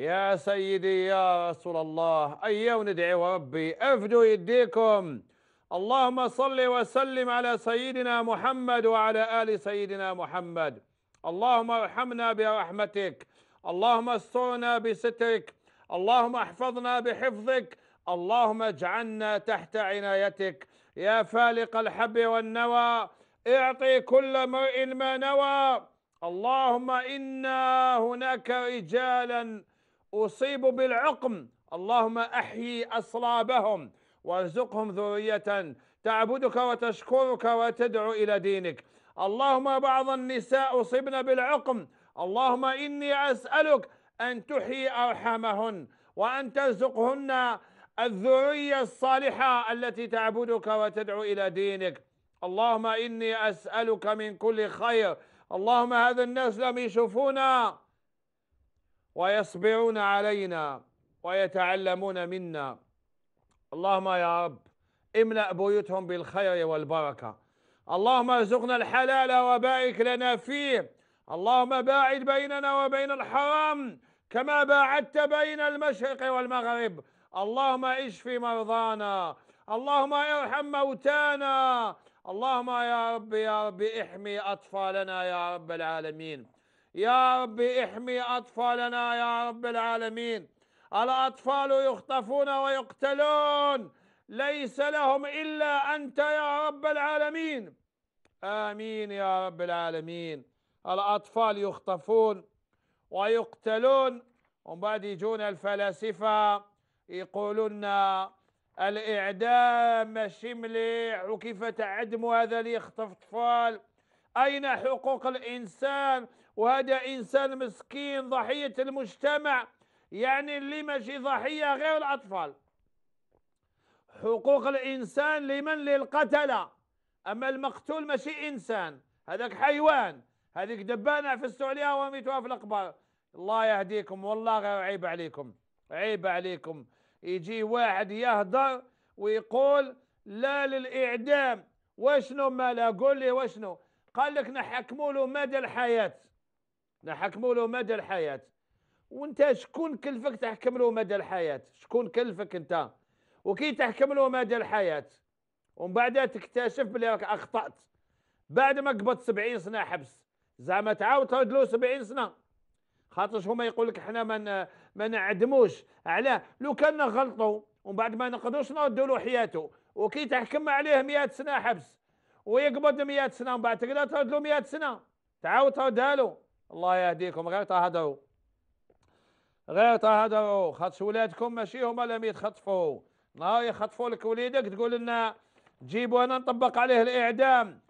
يا سيدي يا رسول الله أيون ندعي وربي أفدوا يديكم اللهم صل وسلم على سيدنا محمد وعلى آل سيدنا محمد اللهم ارحمنا برحمتك اللهم استرنا بسترك اللهم احفظنا بحفظك اللهم اجعلنا تحت عنايتك يا فالق الحب والنوى اعطي كل مرء ما نوى اللهم إنا هناك رجالا أصيبوا بالعقم اللهم أحيي أصلابهم وارزقهم ذرية تعبدك وتشكرك وتدعو إلى دينك اللهم بعض النساء أصبن بالعقم اللهم إني أسألك أن تحيي أرحامهن وأن ترزقهن الذرية الصالحة التي تعبدك وتدعو إلى دينك اللهم إني أسألك من كل خير اللهم هذا الناس لم يشوفونا ويصبرون علينا ويتعلمون منا اللهم يا رب املأ بيوتهم بالخير والبركة اللهم ارزقنا الحلال وبارك لنا فيه اللهم باعد بيننا وبين الحرام كما باعدت بين المشرق والمغرب اللهم اشف مرضانا اللهم ارحم موتانا اللهم يا رب يا رب احمي أطفالنا يا رب العالمين يا رب احمي أطفالنا يا رب العالمين الأطفال يخطفون ويقتلون ليس لهم إلا أنت يا رب العالمين آمين يا رب العالمين الأطفال يخطفون ويقتلون ومن بعد يجون الفلاسفة يقولون الإعدام شملي وكيف تعدم هذا اللي يخطف أطفال أين حقوق الإنسان وهذا إنسان مسكين ضحية المجتمع يعني اللي ماشي ضحية غير الأطفال حقوق الإنسان لمن للقتلة أما المقتول ماشي إنسان هذاك حيوان هذيك دبانة فزتوا عليها وميتوها في الأقبار الله يهديكم والله غير عيب عليكم عيب عليكم يجي واحد يهدر ويقول لا للإعدام وشنو مالا قول لي وشنو قال لك نحكموا له مدى الحياه نحكموا له مدى الحياه وانت شكون كلفك تحكم له مدى الحياه شكون كلفك انت وكي تحكم له مدى الحياه ومن بعدها تكتشف بلي راك اخطات بعد ما قبضت 70 سنه حبس زعما تعاود ترد له 70 سنه خاطرش هما يقول لك حنا ما ما نعدموش علاه لو كان غلطوا ومن بعد ما نقدروش نردوا له حياته وكي تحكم عليه 100 سنه حبس ويقبض 100 سنه ومن بعد تقدر ترد له 100 سنه تعاود تردها له الله يهديكم غير تهدروا غير تهدروا خاطش ولادكم ماشي هما اللي يتخطفوا نهار يخطفوا لك وليدك تقول لنا جيبوا انا نطبق عليه الاعدام